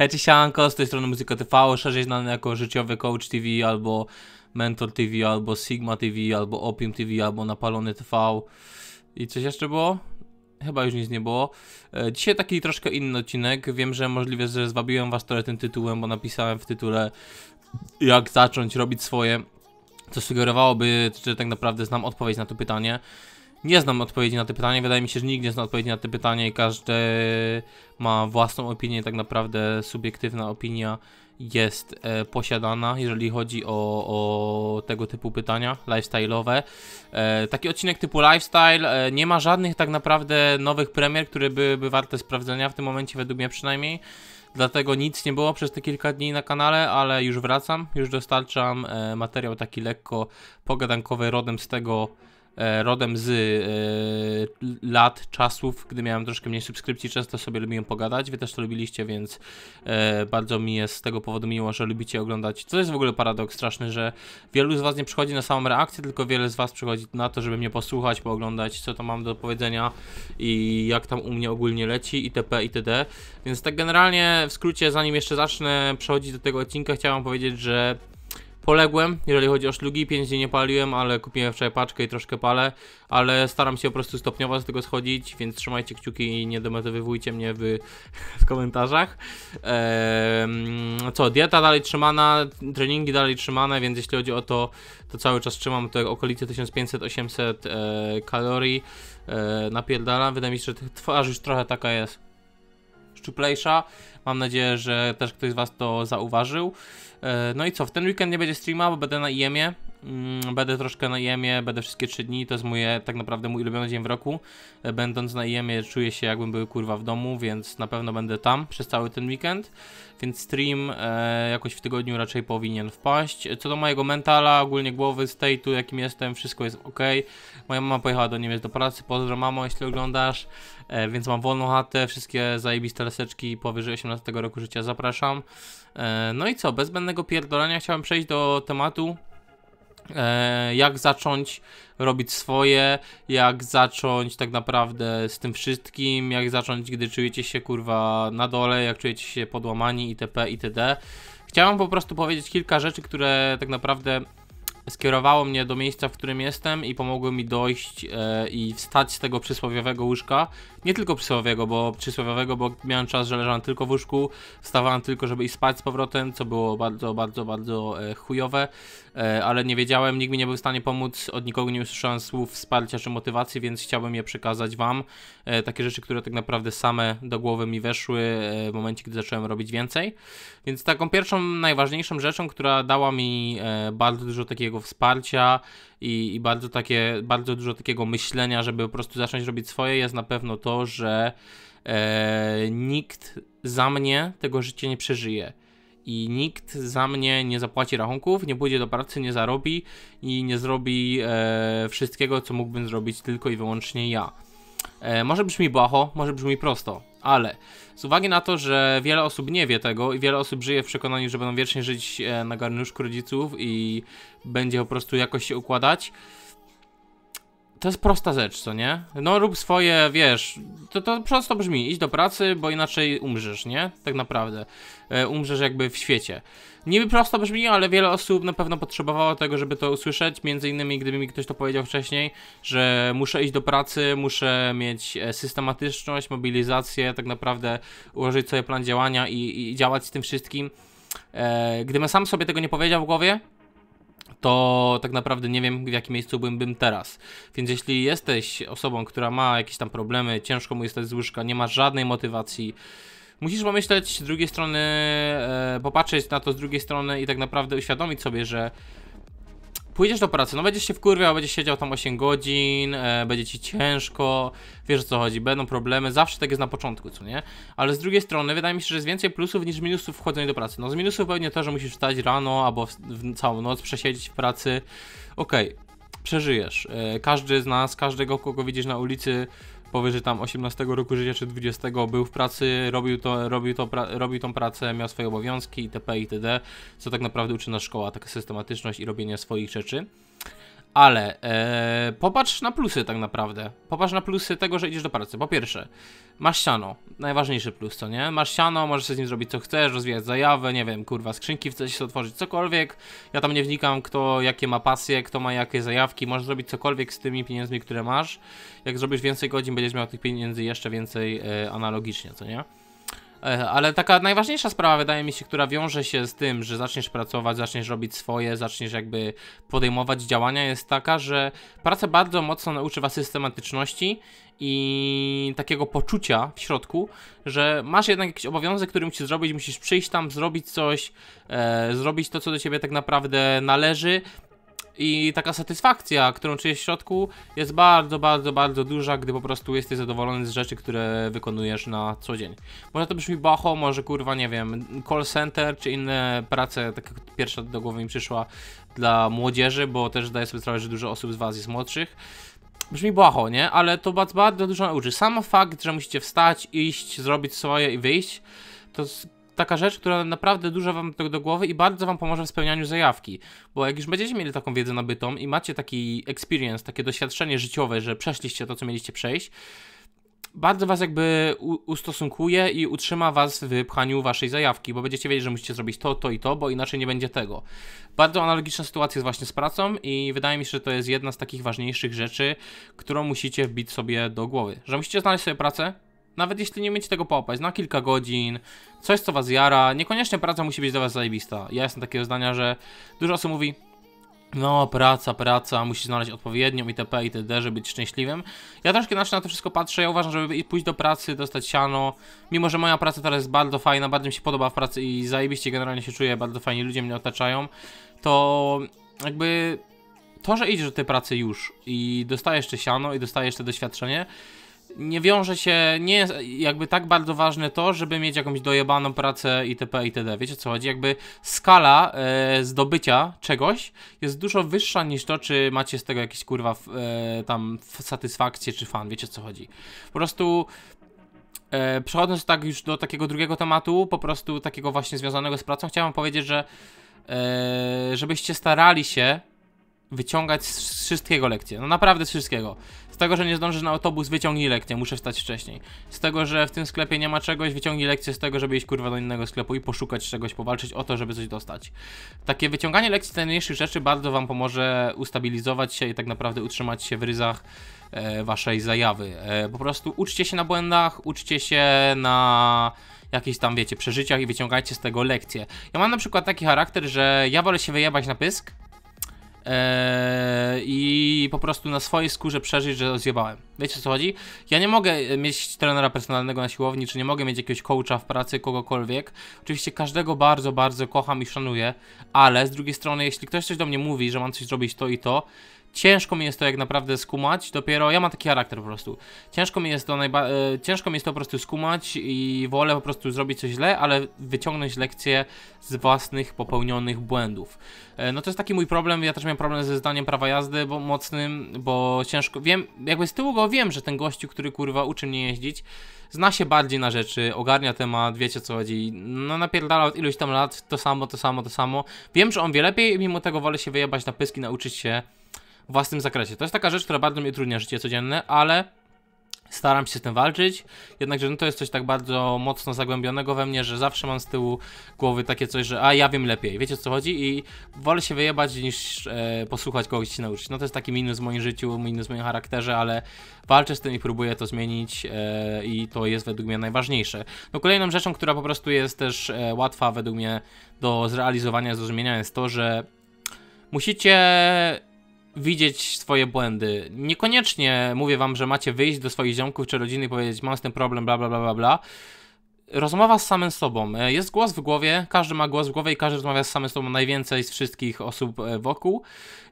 Hej, sianko, z tej strony Muzyka TV, szerzej znany jako życiowy Coach TV, albo Mentor TV, albo Sigma TV, albo Opium TV, albo Napalony TV. I coś jeszcze było? Chyba już nic nie było. E, dzisiaj taki troszkę inny odcinek. Wiem, że możliwe, że zwabiłem was trochę tym tytułem, bo napisałem w tytule jak zacząć robić swoje co sugerowałoby, że tak naprawdę znam odpowiedź na to pytanie. Nie znam odpowiedzi na te pytania, wydaje mi się, że nikt nie zna odpowiedzi na te pytania i każdy ma własną opinię, tak naprawdę subiektywna opinia jest e, posiadana, jeżeli chodzi o, o, tego typu pytania lifestyle'owe. E, taki odcinek typu lifestyle e, nie ma żadnych tak naprawdę nowych premier, które byłyby warte sprawdzenia w tym momencie, według mnie przynajmniej. Dlatego nic nie było przez te kilka dni na kanale, ale już wracam, już dostarczam e, materiał taki lekko pogadankowy rodem z tego E, rodem z e, lat, czasów, gdy miałem troszkę mniej subskrypcji, często sobie lubiłem pogadać, wy też to lubiliście, więc e, bardzo mi jest z tego powodu miło, że lubicie oglądać. To jest w ogóle paradoks straszny, że wielu z was nie przychodzi na samą reakcję, tylko wiele z was przychodzi na to, żeby mnie posłuchać, pooglądać, co to mam do powiedzenia i jak tam u mnie ogólnie leci itp. itd. Więc tak generalnie w skrócie, zanim jeszcze zacznę przechodzić do tego odcinka, chciałem powiedzieć, że poległem, jeżeli chodzi o szlugi, 5 dni nie paliłem, ale kupiłem wczoraj paczkę i troszkę palę, ale staram się po prostu stopniowo z tego schodzić, więc trzymajcie kciuki i nie demotywujcie mnie w, w komentarzach. co, dieta dalej trzymana, treningi dalej trzymane, więc jeśli chodzi o to, to cały czas trzymam to okolice 1500-800 e, kalorii, e, napierdalam, wydaje mi się, że twarz już trochę taka jest szczuplejsza. Mam nadzieję, że też ktoś z Was to zauważył. E, no i co, w ten weekend nie będzie streama, bo będę na IEM-ie, Mm, będę troszkę na IEM-ie, będę wszystkie 3 dni, to jest moje, tak naprawdę mój ulubiony dzień w roku. E, będąc na IEM-ie czuję się jakbym był kurwa w domu, więc na pewno będę tam przez cały ten weekend. Więc stream e, jakoś w tygodniu raczej powinien wpaść. E, co do mojego mentala, ogólnie głowy, state'u jakim jestem, wszystko jest ok. Moja mama pojechała do Niemiec do pracy, pozdro mamo jeśli oglądasz. E, więc mam wolną chatę, wszystkie zajebiste laseczki powyżej 18 roku życia zapraszam. E, no i co, bez zbędnego pierdolenia chciałem przejść do tematu E, jak zacząć robić swoje, jak zacząć tak naprawdę z tym wszystkim, jak zacząć, gdy czujecie się kurwa na dole, jak czujecie się podłamani itp. itd. Chciałem po prostu powiedzieć kilka rzeczy, które tak naprawdę skierowało mnie do miejsca, w którym jestem i pomogły mi dojść e, i wstać z tego przysłowiowego łóżka. Nie tylko przysłowiowego, bo przysłowiowego, bo miałem czas, że leżałem tylko w łóżku, wstawałem tylko, żeby i spać z powrotem, co było bardzo, bardzo, bardzo e, chujowe. E, ale nie wiedziałem, nikt mi nie był w stanie pomóc, od nikogo nie usłyszałem słów wsparcia czy motywacji, więc chciałbym je przekazać Wam. E, takie rzeczy, które tak naprawdę same do głowy mi weszły e, w momencie, gdy zacząłem robić więcej. Więc taką pierwszą, najważniejszą rzeczą, która dała mi bardzo dużo takiego wsparcia i, i bardzo, takie, bardzo dużo takiego myślenia, żeby po prostu zacząć robić swoje, jest na pewno to, że e, nikt za mnie tego życia nie przeżyje i nikt za mnie nie zapłaci rachunków, nie pójdzie do pracy, nie zarobi i nie zrobi e, wszystkiego, co mógłbym zrobić tylko i wyłącznie ja. E, może brzmi błaho, może brzmi prosto, ale z uwagi na to, że wiele osób nie wie tego i wiele osób żyje w przekonaniu, że będą wiecznie żyć e, na garnuszku rodziców i będzie po prostu jakoś się układać, to jest prosta rzecz, co nie? No rób swoje, wiesz, to, to prosto brzmi, idź do pracy, bo inaczej umrzesz, nie? Tak naprawdę. E, umrzesz jakby w świecie. Niby prosto brzmi, ale wiele osób na pewno potrzebowało tego, żeby to usłyszeć, między innymi gdyby mi ktoś to powiedział wcześniej, że muszę iść do pracy, muszę mieć e, systematyczność, mobilizację, tak naprawdę ułożyć sobie plan działania i, i działać z tym wszystkim. E, gdybym sam sobie tego nie powiedział w głowie, to tak naprawdę nie wiem, w jakim miejscu byłbym teraz. Więc jeśli jesteś osobą, która ma jakieś tam problemy, ciężko mu jest stać z łyżka, nie ma żadnej motywacji, musisz pomyśleć z drugiej strony, e, popatrzeć na to z drugiej strony i tak naprawdę uświadomić sobie, że pójdziesz do pracy, no będziesz się wkurwiał, będziesz siedział tam 8 godzin, e, będzie ci ciężko, wiesz o co chodzi, będą problemy, zawsze tak jest na początku, co nie? Ale z drugiej strony wydaje mi się, że jest więcej plusów niż minusów w do pracy. No z minusów pewnie to, że musisz wstać rano albo w, w całą noc przesiedzieć w pracy. Okej, okay, przeżyjesz. E, każdy z nas, każdego kogo widzisz na ulicy powyżej tam 18 roku życia czy 20 był w pracy, robił, to, robił, to, pra, robił tą pracę, miał swoje obowiązki itp. itd. Co tak naprawdę uczy nas szkoła, taka systematyczność i robienie swoich rzeczy. Ale e, popatrz na plusy tak naprawdę. Popatrz na plusy tego, że idziesz do pracy. Po pierwsze, masz siano. Najważniejszy plus, co nie? Masz siano, możesz sobie z nim zrobić co chcesz, rozwijać zajawę, nie wiem, kurwa, skrzynki chcesz sobie otworzyć, cokolwiek. Ja tam nie wnikam, kto jakie ma pasje, kto ma jakie zajawki. Możesz zrobić cokolwiek z tymi pieniędzmi, które masz. Jak zrobisz więcej godzin, będziesz miał tych pieniędzy jeszcze więcej e, analogicznie, co nie? E, ale taka najważniejsza sprawa, wydaje mi się, która wiąże się z tym, że zaczniesz pracować, zaczniesz robić swoje, zaczniesz jakby podejmować działania, jest taka, że praca bardzo mocno nauczy was systematyczności i takiego poczucia w środku, że masz jednak jakiś obowiązek, który musisz zrobić, musisz przyjść tam, zrobić coś, e, zrobić to, co do ciebie tak naprawdę należy, i taka satysfakcja, którą czujesz w środku jest bardzo, bardzo, bardzo duża, gdy po prostu jesteś zadowolony z rzeczy, które wykonujesz na co dzień. Może to brzmi bacho, może kurwa, nie wiem, call center czy inne prace, taka pierwsza do głowy mi przyszła dla młodzieży, bo też zdaję sobie sprawę, że dużo osób z was jest młodszych brzmi błaho, nie? Ale to bardzo, bardzo dużo nauczy. Sam fakt, że musicie wstać, iść, zrobić swoje i wyjść, to taka rzecz, która naprawdę dużo wam do, do głowy i bardzo wam pomoże w spełnianiu zajawki. Bo jak już będziecie mieli taką wiedzę nabytą i macie taki experience, takie doświadczenie życiowe, że przeszliście to, co mieliście przejść, bardzo was jakby ustosunkuje i utrzyma was w pchaniu waszej zajawki, bo będziecie wiedzieć, że musicie zrobić to, to i to, bo inaczej nie będzie tego. Bardzo analogiczna sytuacja jest właśnie z pracą i wydaje mi się, że to jest jedna z takich ważniejszych rzeczy, którą musicie wbić sobie do głowy. Że musicie znaleźć sobie pracę, nawet jeśli nie umiecie tego połapać, na kilka godzin, coś co was jara, niekoniecznie praca musi być dla was zajebista. Ja jestem takiego zdania, że dużo osób mówi, no, praca, praca, musi znaleźć odpowiednią itp. itd., żeby być szczęśliwym. Ja troszkę inaczej na to wszystko patrzę. Ja uważam, żeby pójść do pracy, dostać siano. Mimo, że moja praca teraz jest bardzo fajna, bardzo mi się podoba w pracy i zajebiście generalnie się czuję, bardzo fajni ludzie mnie otaczają, to jakby to, że idziesz do tej pracy już i dostajesz te siano i dostajesz te doświadczenie, nie wiąże się, nie jest jakby tak bardzo ważne to, żeby mieć jakąś dojebaną pracę itp. itd. Wiecie co chodzi? Jakby skala e, zdobycia czegoś jest dużo wyższa niż to, czy macie z tego jakieś kurwa e, tam satysfakcję czy fan, wiecie co chodzi. Po prostu e, przechodząc tak już do takiego drugiego tematu, po prostu takiego właśnie związanego z pracą, chciałem powiedzieć, że e, żebyście starali się wyciągać z wszystkiego lekcje. No naprawdę z wszystkiego. Z tego, że nie zdążysz na autobus, wyciągnij lekcję, muszę wstać wcześniej. Z tego, że w tym sklepie nie ma czegoś, wyciągnij lekcję z tego, żeby iść kurwa do innego sklepu i poszukać czegoś, powalczyć o to, żeby coś dostać. Takie wyciąganie lekcji z najmniejszych rzeczy bardzo wam pomoże ustabilizować się i tak naprawdę utrzymać się w ryzach e, waszej zajawy. E, po prostu uczcie się na błędach, uczcie się na jakichś tam, wiecie, przeżyciach i wyciągajcie z tego lekcje. Ja mam na przykład taki charakter, że ja wolę się wyjebać na pysk, Eee, i po prostu na swojej skórze przeżyć, że zjebałem. Wiecie o co chodzi? Ja nie mogę e, mieć trenera personalnego na siłowni, czy nie mogę mieć jakiegoś coacha w pracy, kogokolwiek. Oczywiście każdego bardzo, bardzo kocham i szanuję, ale z drugiej strony, jeśli ktoś coś do mnie mówi, że mam coś zrobić to i to, Ciężko mi jest to jak naprawdę skumać, dopiero ja mam taki charakter po prostu. Ciężko mi jest to najba... E, ciężko mi jest to po prostu skumać i wolę po prostu zrobić coś źle, ale wyciągnąć lekcje z własnych popełnionych błędów. E, no to jest taki mój problem, ja też miałem problem ze zdaniem prawa jazdy, bo mocnym, bo ciężko, wiem, jakby z tyłu go wiem, że ten gościu, który kurwa uczy mnie jeździć, zna się bardziej na rzeczy, ogarnia temat, wiecie co chodzi, no napierdala od iluś tam lat to samo, to samo, to samo. Wiem, że on wie lepiej, mimo tego wolę się wyjebać na pyski, nauczyć się własnym zakresie. To jest taka rzecz, która bardzo mi utrudnia życie codzienne, ale staram się z tym walczyć, jednakże no to jest coś tak bardzo mocno zagłębionego we mnie, że zawsze mam z tyłu głowy takie coś, że a ja wiem lepiej, wiecie o co chodzi i wolę się wyjebać niż e, posłuchać kogoś się nauczyć. No to jest taki minus w moim życiu, minus w moim charakterze, ale walczę z tym i próbuję to zmienić e, i to jest według mnie najważniejsze. No kolejną rzeczą, która po prostu jest też e, łatwa według mnie do zrealizowania, zrozumienia jest to, że musicie widzieć swoje błędy. Niekoniecznie mówię wam, że macie wyjść do swoich ziomków czy rodziny i powiedzieć, mam z tym problem, bla bla bla bla bla rozmowa z samym sobą. E, jest głos w głowie, każdy ma głos w głowie i każdy rozmawia z samym sobą najwięcej z wszystkich osób e, wokół.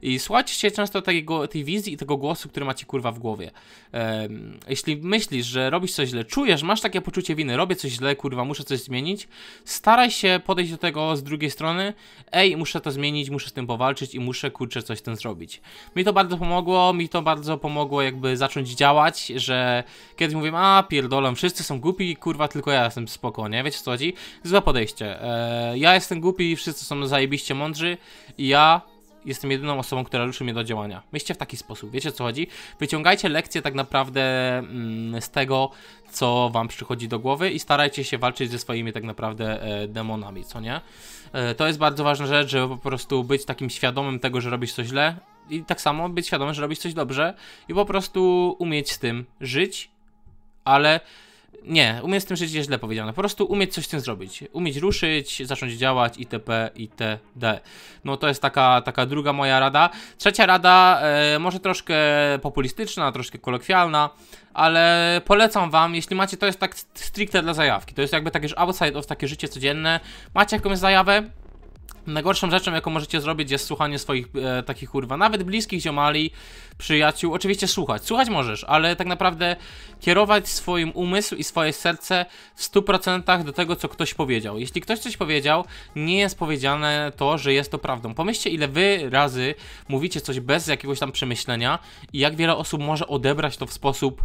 I słuchajcie się często tego, tej wizji i tego głosu, który macie kurwa w głowie. jeśli myślisz, że robisz coś źle, czujesz, masz takie poczucie winy, robię coś źle, kurwa, muszę coś zmienić, staraj się podejść do tego z drugiej strony. Ej, muszę to zmienić, muszę z tym powalczyć i muszę kurczę coś z tym zrobić. Mi to bardzo pomogło, mi to bardzo pomogło jakby zacząć działać, że kiedyś mówię, a pierdolę, wszyscy są głupi, kurwa, tylko ja jestem spokojnie, Wiecie co chodzi? Złe podejście. E, ja jestem głupi i wszyscy są zajebiście mądrzy i ja jestem jedyną osobą, która ruszy mnie do działania. Myślcie w taki sposób, wiecie co chodzi? Wyciągajcie lekcje tak naprawdę mm, z tego, co wam przychodzi do głowy i starajcie się walczyć ze swoimi tak naprawdę e, demonami, co nie? E, to jest bardzo ważna rzecz, żeby po prostu być takim świadomym tego, że robisz coś źle i tak samo być świadomym, że robisz coś dobrze i po prostu umieć z tym żyć, ale nie, umieć z tym żyć jest źle powiedziane. Po prostu umieć coś z tym zrobić. Umieć ruszyć, zacząć działać itp. itd. No to jest taka, taka druga moja rada. Trzecia rada, e, może troszkę populistyczna, troszkę kolokwialna, ale polecam wam, jeśli macie, to jest tak stricte dla zajawki. To jest jakby takie już outside of takie życie codzienne. Macie jakąś zajawę, Najgorszą rzeczą, jaką możecie zrobić, jest słuchanie swoich e, takich kurwa, nawet bliskich ziomali, przyjaciół. Oczywiście słuchać, słuchać możesz, ale tak naprawdę kierować swoim umysł i swoje serce w 100% do tego, co ktoś powiedział. Jeśli ktoś coś powiedział, nie jest powiedziane to, że jest to prawdą. Pomyślcie, ile wy razy mówicie coś bez jakiegoś tam przemyślenia i jak wiele osób może odebrać to w sposób,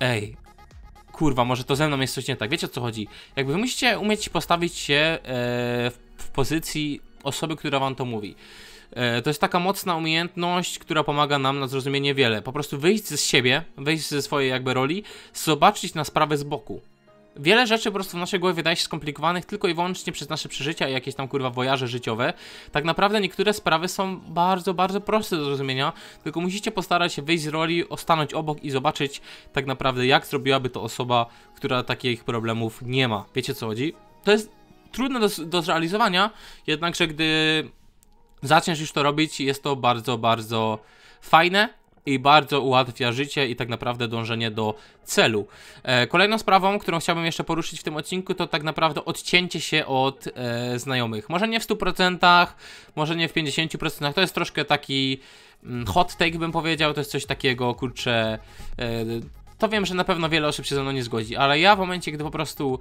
ej, kurwa, może to ze mną jest coś nie tak. Wiecie o co chodzi? Jakby musicie umieć postawić się e, w, w pozycji osoby, która wam to mówi. E, to jest taka mocna umiejętność, która pomaga nam na zrozumienie wiele. Po prostu wyjść z siebie, wyjść ze swojej jakby roli, zobaczyć na sprawę z boku. Wiele rzeczy po prostu w naszej głowie wydaje się skomplikowanych tylko i wyłącznie przez nasze przeżycia i jakieś tam kurwa wojaże życiowe. Tak naprawdę niektóre sprawy są bardzo, bardzo proste do zrozumienia, tylko musicie postarać się wyjść z roli, ostanąć obok i zobaczyć tak naprawdę jak zrobiłaby to osoba, która takich problemów nie ma. Wiecie co chodzi? To jest trudne do, do zrealizowania, jednakże gdy zaczniesz już to robić, jest to bardzo, bardzo fajne i bardzo ułatwia życie i tak naprawdę dążenie do celu. E, kolejną sprawą, którą chciałbym jeszcze poruszyć w tym odcinku, to tak naprawdę odcięcie się od e, znajomych. Może nie w 100%, może nie w 50%, to jest troszkę taki mm, hot take bym powiedział, to jest coś takiego, kurczę, e, to wiem, że na pewno wiele osób się ze mną nie zgodzi, ale ja w momencie, gdy po prostu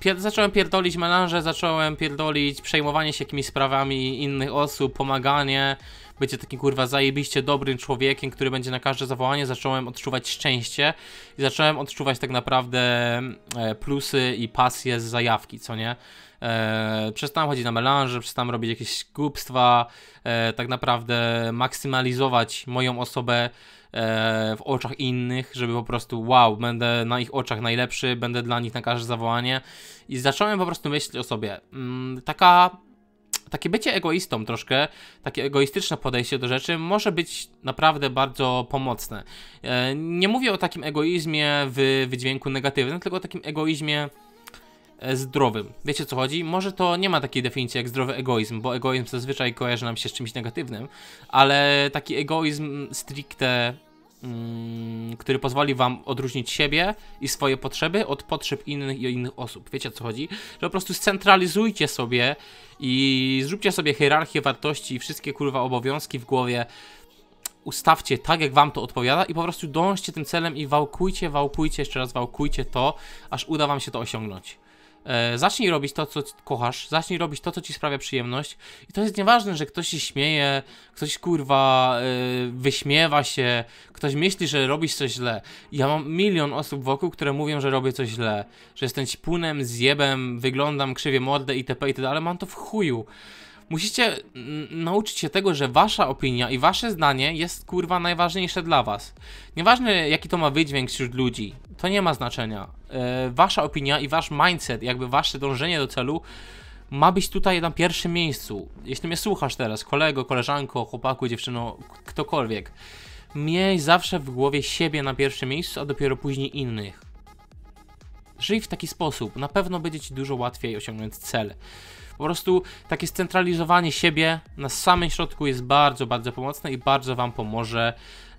pier zacząłem pierdolić melanże, zacząłem pierdolić przejmowanie się jakimiś sprawami innych osób, pomaganie, bycie takim kurwa zajebiście dobrym człowiekiem, który będzie na każde zawołanie, zacząłem odczuwać szczęście i zacząłem odczuwać tak naprawdę e, plusy i pasje z zajawki, co nie? E, przestałem chodzić na melanże, przestałem robić jakieś głupstwa, e, tak naprawdę maksymalizować moją osobę E, w oczach innych, żeby po prostu wow, będę na ich oczach najlepszy, będę dla nich na każde zawołanie. I zacząłem po prostu myśleć o sobie. Mm, taka takie bycie egoistą troszkę, takie egoistyczne podejście do rzeczy może być naprawdę bardzo pomocne. E, nie mówię o takim egoizmie w wydźwięku negatywnym, tylko o takim egoizmie E, zdrowym. Wiecie co chodzi? Może to nie ma takiej definicji jak zdrowy egoizm, bo egoizm zazwyczaj kojarzy nam się z czymś negatywnym, ale taki egoizm stricte, mm, który pozwoli wam odróżnić siebie i swoje potrzeby od potrzeb innych i innych osób. Wiecie co chodzi? Że po prostu scentralizujcie sobie i zróbcie sobie hierarchię wartości i wszystkie kurwa obowiązki w głowie ustawcie tak, jak wam to odpowiada i po prostu dążcie tym celem i wałkujcie, wałkujcie, jeszcze raz wałkujcie to, aż uda wam się to osiągnąć. E, zacznij robić to, co kochasz, zacznij robić to, co ci sprawia przyjemność. I to jest nieważne, że ktoś się śmieje, ktoś kurwa e, wyśmiewa się, ktoś myśli, że robisz coś źle. Ja mam milion osób wokół, które mówią, że robię coś źle, że jestem ćpunem, zjebem, wyglądam krzywie mordę itp. itd., ale mam to w chuju. Musicie nauczyć się tego, że wasza opinia i wasze zdanie jest kurwa najważniejsze dla was. Nieważne jaki to ma wydźwięk wśród ludzi, to nie ma znaczenia. E, wasza opinia i wasz mindset, jakby wasze dążenie do celu ma być tutaj na pierwszym miejscu. Jeśli mnie słuchasz teraz, kolego, koleżanko, chłopaku, dziewczyno, ktokolwiek, miej zawsze w głowie siebie na pierwszym miejscu, a dopiero później innych. Żyj w taki sposób, na pewno będzie ci dużo łatwiej osiągnąć cel. Po prostu takie scentralizowanie siebie na samym środku jest bardzo, bardzo pomocne i bardzo Wam pomoże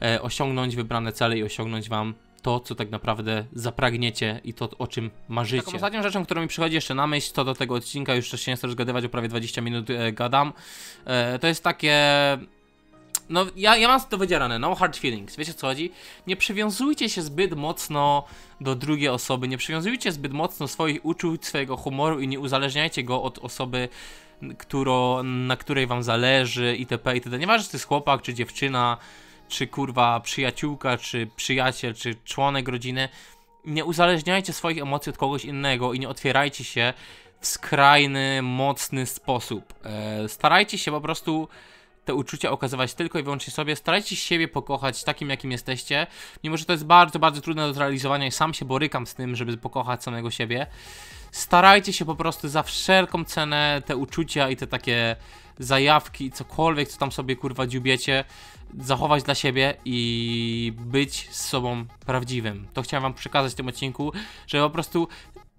e, osiągnąć wybrane cele i osiągnąć Wam to, co tak naprawdę zapragniecie i to, o czym marzycie. Taką ostatnią rzeczą, która mi przychodzi jeszcze na myśl, co do tego odcinka, już się nie chcę rozgadywać, o prawie 20 minut e, gadam, e, to jest takie no, ja, ja mam to wydzierane, no hard feelings, wiecie o co chodzi? Nie przywiązujcie się zbyt mocno do drugiej osoby, nie przywiązujcie zbyt mocno swoich uczuć, swojego humoru i nie uzależniajcie go od osoby, którą, na której wam zależy itp. itd. Nieważne, czy to jest chłopak, czy dziewczyna, czy kurwa przyjaciółka, czy przyjaciel, czy członek rodziny. Nie uzależniajcie swoich emocji od kogoś innego i nie otwierajcie się w skrajny, mocny sposób. E, starajcie się po prostu te uczucia okazywać tylko i wyłącznie sobie. Starajcie się siebie pokochać takim, jakim jesteście. Mimo, że to jest bardzo, bardzo trudne do zrealizowania i sam się borykam z tym, żeby pokochać samego siebie. Starajcie się po prostu za wszelką cenę te uczucia i te takie zajawki i cokolwiek, co tam sobie kurwa dziubiecie, zachować dla siebie i być z sobą prawdziwym. To chciałem wam przekazać w tym odcinku, że po prostu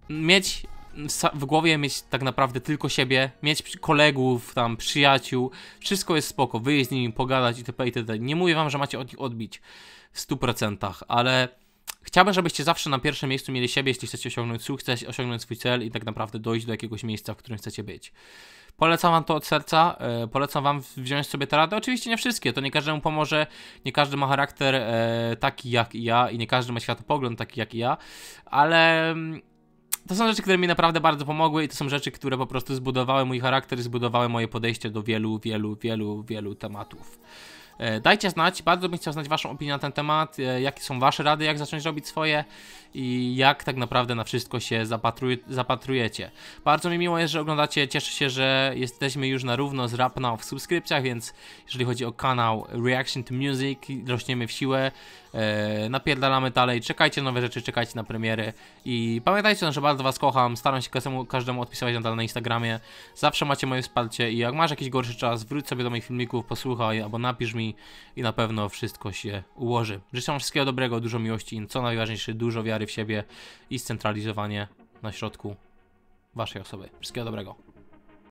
mieć w głowie mieć tak naprawdę tylko siebie, mieć kolegów, tam przyjaciół, wszystko jest spoko, wyjść z nimi, pogadać itp. itd. Nie mówię wam, że macie od nich odbić w 100%, ale chciałbym, żebyście zawsze na pierwszym miejscu mieli siebie, jeśli chcecie osiągnąć sukces, osiągnąć swój cel i tak naprawdę dojść do jakiegoś miejsca, w którym chcecie być. Polecam wam to od serca, e, polecam wam wziąć sobie te rady. Oczywiście nie wszystkie, to nie każdemu pomoże, nie każdy ma charakter e, taki jak ja i nie każdy ma światopogląd taki jak ja, ale mm, to są rzeczy, które mi naprawdę bardzo pomogły i to są rzeczy, które po prostu zbudowały mój charakter, zbudowały moje podejście do wielu, wielu, wielu, wielu tematów. E, dajcie znać, bardzo bym chciał znać Waszą opinię na ten temat, e, jakie są Wasze rady, jak zacząć robić swoje i jak tak naprawdę na wszystko się zapatruj, zapatrujecie. Bardzo mi miło jest, że oglądacie, cieszę się, że jesteśmy już na równo z Rapnow w subskrypcjach, więc jeżeli chodzi o kanał Reaction to Music, rośniemy w siłę, e, napierdalamy dalej, czekajcie na nowe rzeczy, czekajcie na premiery i pamiętajcie, że bardzo was kocham, staram się każdemu, każdemu odpisywać nadal na Instagramie, zawsze macie moje wsparcie i jak masz jakiś gorszy czas, wróć sobie do moich filmików, posłuchaj albo napisz mi i na pewno wszystko się ułoży. Życzę wam wszystkiego dobrego, dużo miłości i co najważniejsze, dużo wiary wiary w siebie i scentralizowanie na środku waszej osoby. Wszystkiego dobrego.